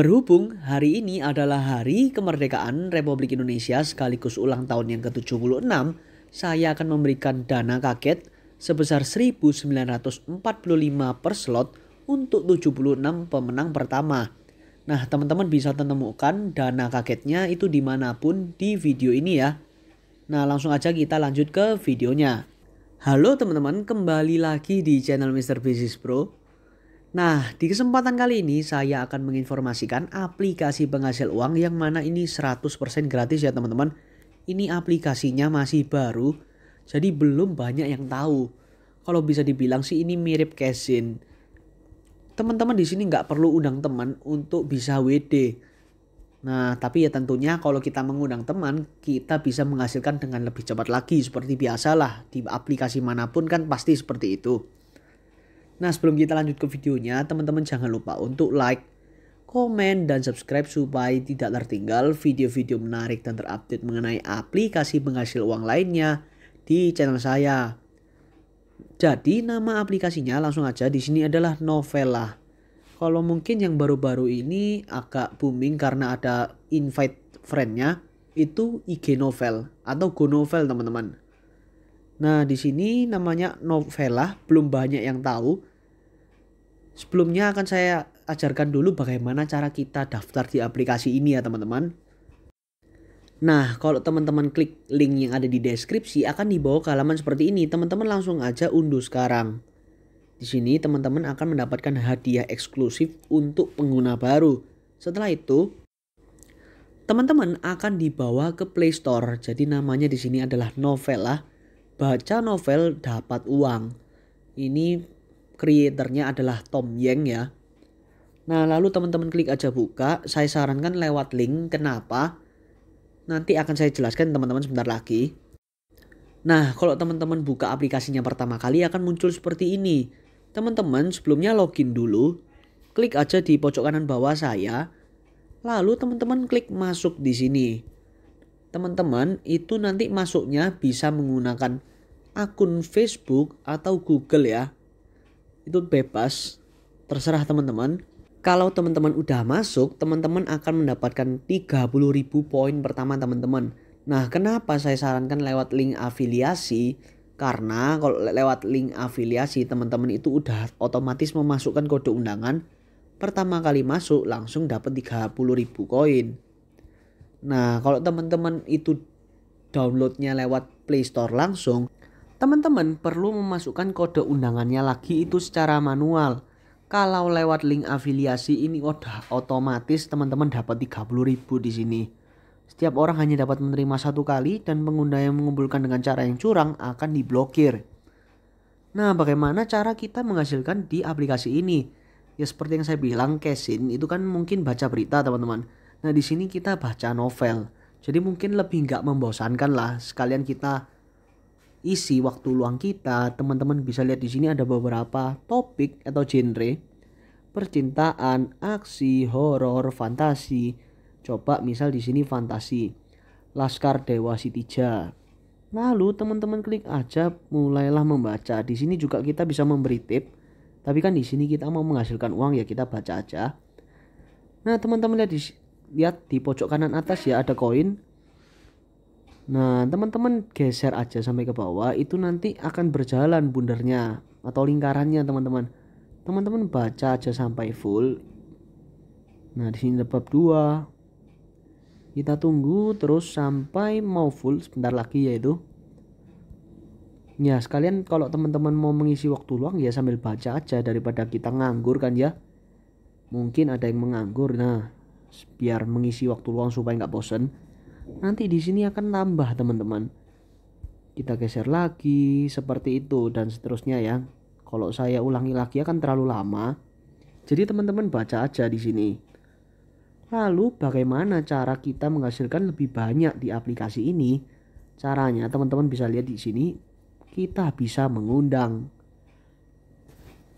Berhubung hari ini adalah hari kemerdekaan Republik Indonesia sekaligus ulang tahun yang ke-76, saya akan memberikan dana kaget sebesar 1945 per slot untuk 76 pemenang pertama. Nah, teman-teman bisa temukan dana kagetnya itu dimanapun di video ini ya. Nah, langsung aja kita lanjut ke videonya. Halo teman-teman, kembali lagi di channel Mr. Business Pro. Nah, di kesempatan kali ini saya akan menginformasikan aplikasi penghasil uang yang mana ini 100% gratis ya teman-teman. Ini aplikasinya masih baru, jadi belum banyak yang tahu. Kalau bisa dibilang sih ini mirip Casin. Teman-teman di sini nggak perlu undang teman untuk bisa WD. Nah, tapi ya tentunya kalau kita mengundang teman, kita bisa menghasilkan dengan lebih cepat lagi seperti biasalah di aplikasi manapun kan pasti seperti itu. Nah sebelum kita lanjut ke videonya, teman-teman jangan lupa untuk like, komen, dan subscribe supaya tidak tertinggal video-video menarik dan terupdate mengenai aplikasi penghasil uang lainnya di channel saya. Jadi nama aplikasinya langsung aja di sini adalah Novella. Kalau mungkin yang baru-baru ini agak booming karena ada invite friendnya itu IG Novel atau Go Novel teman-teman. Nah di sini namanya Novella belum banyak yang tahu Sebelumnya akan saya ajarkan dulu bagaimana cara kita daftar di aplikasi ini ya teman-teman. Nah, kalau teman-teman klik link yang ada di deskripsi akan dibawa ke halaman seperti ini. Teman-teman langsung aja unduh sekarang. Di sini teman-teman akan mendapatkan hadiah eksklusif untuk pengguna baru. Setelah itu, teman-teman akan dibawa ke Play Store. Jadi namanya di sini adalah novel lah. Baca novel dapat uang. Ini Creatornya adalah Tom Yang ya. Nah lalu teman-teman klik aja buka. Saya sarankan lewat link. Kenapa? Nanti akan saya jelaskan teman-teman sebentar lagi. Nah kalau teman-teman buka aplikasinya pertama kali akan muncul seperti ini. Teman-teman sebelumnya login dulu. Klik aja di pojok kanan bawah saya. Lalu teman-teman klik masuk di sini. Teman-teman itu nanti masuknya bisa menggunakan akun Facebook atau Google ya itu bebas terserah teman-teman kalau teman-teman udah masuk teman-teman akan mendapatkan 30.000 poin pertama teman-teman nah kenapa saya sarankan lewat link afiliasi karena kalau lewat link afiliasi teman-teman itu udah otomatis memasukkan kode undangan pertama kali masuk langsung dapat 30.000 koin nah kalau teman-teman itu downloadnya lewat Play Store langsung Teman-teman perlu memasukkan kode undangannya lagi itu secara manual. Kalau lewat link afiliasi ini udah otomatis teman-teman dapat 30.000 di sini. Setiap orang hanya dapat menerima satu kali dan pengguna yang mengumpulkan dengan cara yang curang akan diblokir. Nah, bagaimana cara kita menghasilkan di aplikasi ini? Ya seperti yang saya bilang, Kesin itu kan mungkin baca berita, teman-teman. Nah, di sini kita baca novel. Jadi mungkin lebih nggak membosankan lah sekalian kita isi waktu luang kita, teman-teman bisa lihat di sini ada beberapa topik atau genre percintaan, aksi, horor, fantasi. Coba misal di sini fantasi. Laskar Dewa Sitija. Lalu teman-teman klik aja mulailah membaca. Di sini juga kita bisa memberi tip. Tapi kan di sini kita mau menghasilkan uang ya kita baca aja. Nah, teman-teman lihat di lihat di pojok kanan atas ya ada koin Nah, teman-teman geser aja sampai ke bawah, itu nanti akan berjalan bundarnya atau lingkarannya, teman-teman. Teman-teman baca aja sampai full. Nah, di sini bab 2. Kita tunggu terus sampai mau full sebentar lagi yaitu. Ya, sekalian kalau teman-teman mau mengisi waktu luang ya sambil baca aja daripada kita nganggur kan ya. Mungkin ada yang menganggur. Nah, biar mengisi waktu luang supaya nggak bosen nanti di sini akan nambah teman-teman kita geser lagi seperti itu dan seterusnya ya kalau saya ulangi lagi akan terlalu lama jadi teman-teman baca aja di sini lalu bagaimana cara kita menghasilkan lebih banyak di aplikasi ini caranya teman-teman bisa lihat di sini kita bisa mengundang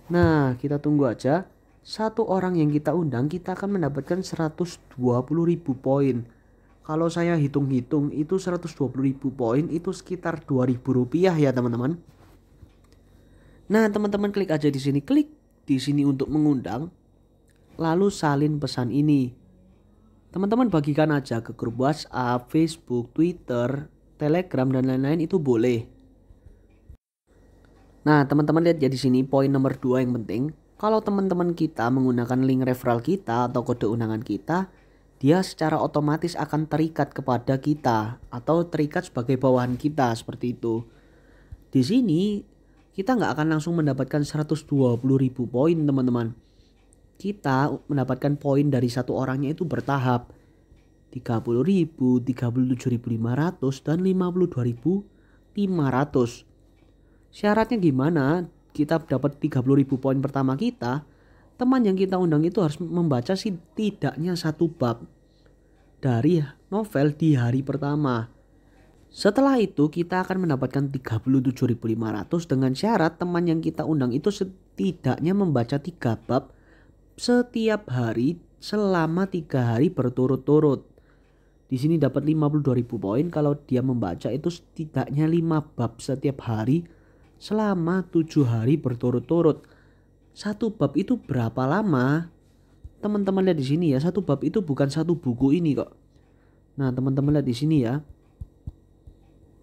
nah kita tunggu aja satu orang yang kita undang kita akan mendapatkan 120.000 poin kalau saya hitung-hitung itu 120.000 poin itu sekitar 2.000 rupiah ya teman-teman. Nah teman-teman klik aja di sini, klik di sini untuk mengundang, lalu salin pesan ini. Teman-teman bagikan aja ke grup WhatsApp, Facebook, Twitter, Telegram dan lain-lain itu boleh. Nah teman-teman lihat ya di sini poin nomor 2 yang penting. Kalau teman-teman kita menggunakan link referral kita atau kode undangan kita, dia secara otomatis akan terikat kepada kita atau terikat sebagai bawahan kita seperti itu. Di sini kita nggak akan langsung mendapatkan ribu poin teman-teman. Kita mendapatkan poin dari satu orangnya itu bertahap. 30.000, 37.500 dan 52.500. Syaratnya gimana? Kita dapat ribu poin pertama kita, teman yang kita undang itu harus membaca setidaknya satu bab dari novel di hari pertama. Setelah itu kita akan mendapatkan 37.500 dengan syarat teman yang kita undang itu setidaknya membaca tiga bab setiap hari selama tiga hari berturut-turut. Di sini dapat 52.000 poin kalau dia membaca itu setidaknya lima bab setiap hari selama tujuh hari berturut-turut satu bab itu berapa lama? Teman-teman lihat di sini ya, satu bab itu bukan satu buku ini kok. Nah, teman-teman lihat di sini ya.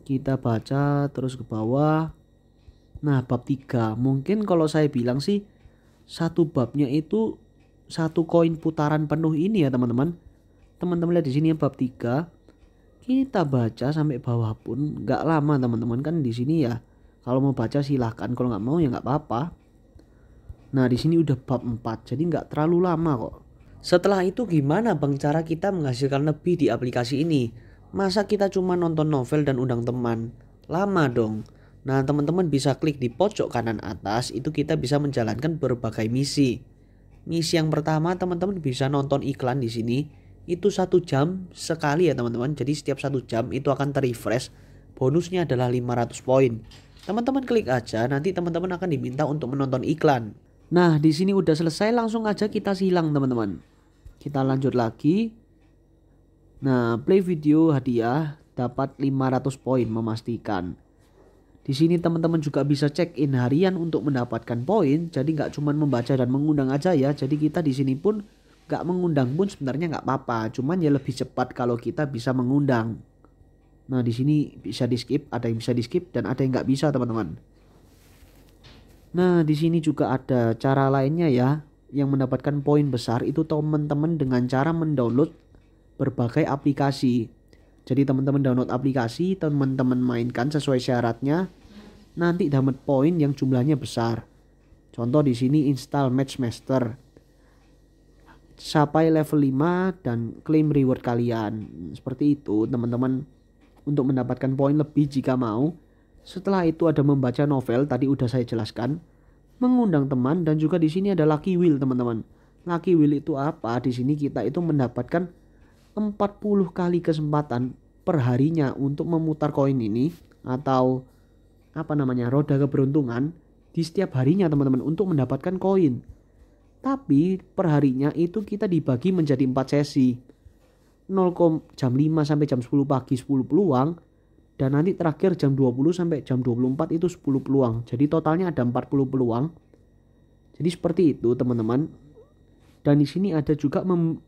Kita baca terus ke bawah. Nah, bab 3. Mungkin kalau saya bilang sih satu babnya itu satu koin putaran penuh ini ya, teman-teman. Teman-teman lihat di sini ya bab 3. Kita baca sampai bawah pun nggak lama, teman-teman. Kan di sini ya. Kalau mau baca silahkan, kalau nggak mau ya nggak apa-apa. Nah di sini udah bab 4 jadi nggak terlalu lama kok. Setelah itu gimana bang cara kita menghasilkan lebih di aplikasi ini? Masa kita cuma nonton novel dan undang teman? Lama dong. Nah teman-teman bisa klik di pojok kanan atas itu kita bisa menjalankan berbagai misi. Misi yang pertama teman-teman bisa nonton iklan di sini. Itu satu jam sekali ya teman-teman. Jadi setiap satu jam itu akan terrefresh. Bonusnya adalah 500 poin. Teman-teman klik aja nanti teman-teman akan diminta untuk menonton iklan. Nah, di sini udah selesai, langsung aja kita silang, teman-teman. Kita lanjut lagi. Nah, play video hadiah dapat 500 poin memastikan. Di sini teman-teman juga bisa check in harian untuk mendapatkan poin. Jadi nggak cuma membaca dan mengundang aja ya. Jadi kita di sini pun nggak mengundang pun sebenarnya nggak apa-apa. Cuman ya lebih cepat kalau kita bisa mengundang. Nah di sini bisa di skip, ada yang bisa di skip dan ada yang nggak bisa teman-teman. Nah, di sini juga ada cara lainnya ya yang mendapatkan poin besar itu teman-teman dengan cara mendownload berbagai aplikasi. Jadi teman-teman download aplikasi, teman-teman mainkan sesuai syaratnya, nanti dapat poin yang jumlahnya besar. Contoh di sini install Matchmaster. sampai level 5 dan claim reward kalian. Seperti itu teman-teman untuk mendapatkan poin lebih jika mau setelah itu ada membaca novel tadi udah saya jelaskan, mengundang teman dan juga di sini ada lucky wheel teman-teman. Lucky wheel itu apa? Di sini kita itu mendapatkan 40 kali kesempatan per harinya untuk memutar koin ini atau apa namanya roda keberuntungan di setiap harinya teman-teman untuk mendapatkan koin. Tapi per harinya itu kita dibagi menjadi 4 sesi. 0, jam 5 sampai jam 10 pagi 10 peluang, dan nanti terakhir jam 20 sampai jam 24 itu 10 peluang jadi totalnya ada 40 peluang jadi seperti itu teman-teman dan di sini ada juga mem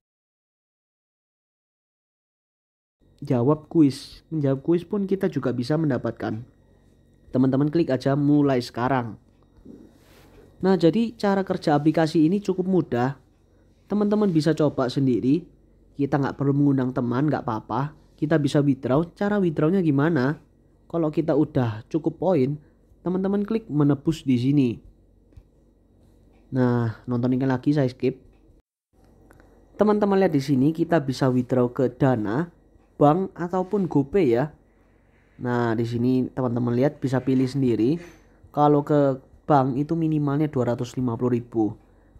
jawab kuis menjawab kuis pun kita juga bisa mendapatkan teman-teman klik aja mulai sekarang nah jadi cara kerja aplikasi ini cukup mudah teman-teman bisa coba sendiri kita nggak perlu mengundang teman nggak apa-apa kita bisa withdraw, cara withdrawnya gimana? Kalau kita udah cukup poin, teman-teman klik menebus di sini. Nah, nonton nontonin lagi saya skip. Teman-teman lihat di sini kita bisa withdraw ke Dana, bank ataupun GoPay ya. Nah, di sini teman-teman lihat bisa pilih sendiri. Kalau ke bank itu minimalnya 250.000.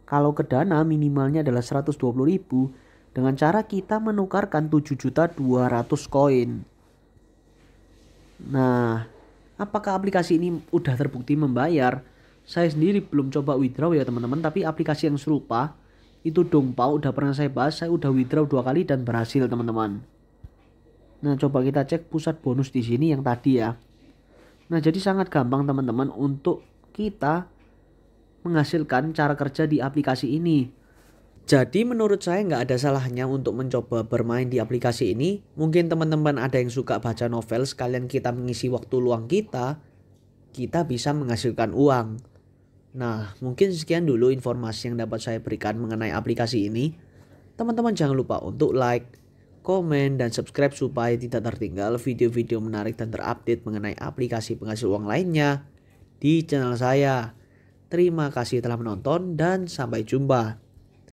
Kalau ke Dana minimalnya adalah 120.000 dengan cara kita menukarkan 7.200 koin. Nah, apakah aplikasi ini udah terbukti membayar? Saya sendiri belum coba withdraw ya teman-teman, tapi aplikasi yang serupa itu Dongpao udah pernah saya bahas, saya udah withdraw dua kali dan berhasil teman-teman. Nah, coba kita cek pusat bonus di sini yang tadi ya. Nah, jadi sangat gampang teman-teman untuk kita menghasilkan cara kerja di aplikasi ini jadi menurut saya nggak ada salahnya untuk mencoba bermain di aplikasi ini. Mungkin teman-teman ada yang suka baca novel sekalian kita mengisi waktu luang kita. Kita bisa menghasilkan uang. Nah mungkin sekian dulu informasi yang dapat saya berikan mengenai aplikasi ini. Teman-teman jangan lupa untuk like, komen, dan subscribe supaya tidak tertinggal video-video menarik dan terupdate mengenai aplikasi penghasil uang lainnya di channel saya. Terima kasih telah menonton dan sampai jumpa.